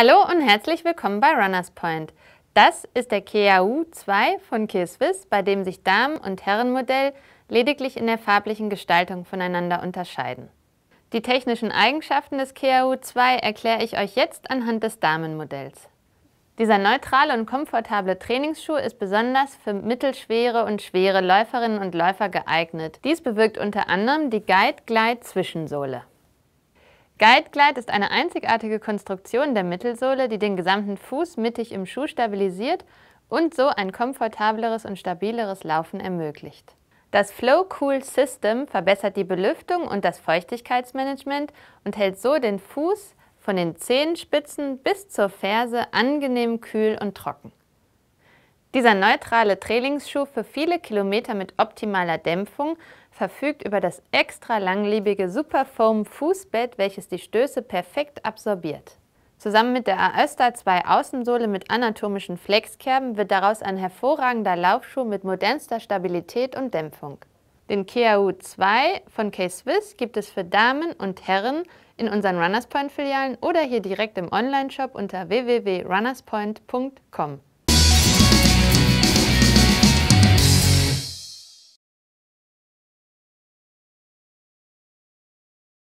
Hallo und herzlich willkommen bei Runners Point. Das ist der Kia U2 von Kia Swiss, bei dem sich Damen- und Herrenmodell lediglich in der farblichen Gestaltung voneinander unterscheiden. Die technischen Eigenschaften des Kia U2 erkläre ich euch jetzt anhand des Damenmodells. Dieser neutrale und komfortable Trainingsschuh ist besonders für mittelschwere und schwere Läuferinnen und Läufer geeignet. Dies bewirkt unter anderem die Guide-Glide-Zwischensohle. Guidegleite ist eine einzigartige Konstruktion der Mittelsohle, die den gesamten Fuß mittig im Schuh stabilisiert und so ein komfortableres und stabileres Laufen ermöglicht. Das Flow Cool System verbessert die Belüftung und das Feuchtigkeitsmanagement und hält so den Fuß von den Zehenspitzen bis zur Ferse angenehm kühl und trocken. Dieser neutrale Trailingsschuh für viele Kilometer mit optimaler Dämpfung verfügt über das extra langlebige Superfoam Fußbett, welches die Stöße perfekt absorbiert. Zusammen mit der Aösta 2 Außensohle mit anatomischen Flexkerben wird daraus ein hervorragender Laufschuh mit modernster Stabilität und Dämpfung. Den KAU 2 von K-Swiss gibt es für Damen und Herren in unseren Runners Point Filialen oder hier direkt im Onlineshop unter www.runnerspoint.com.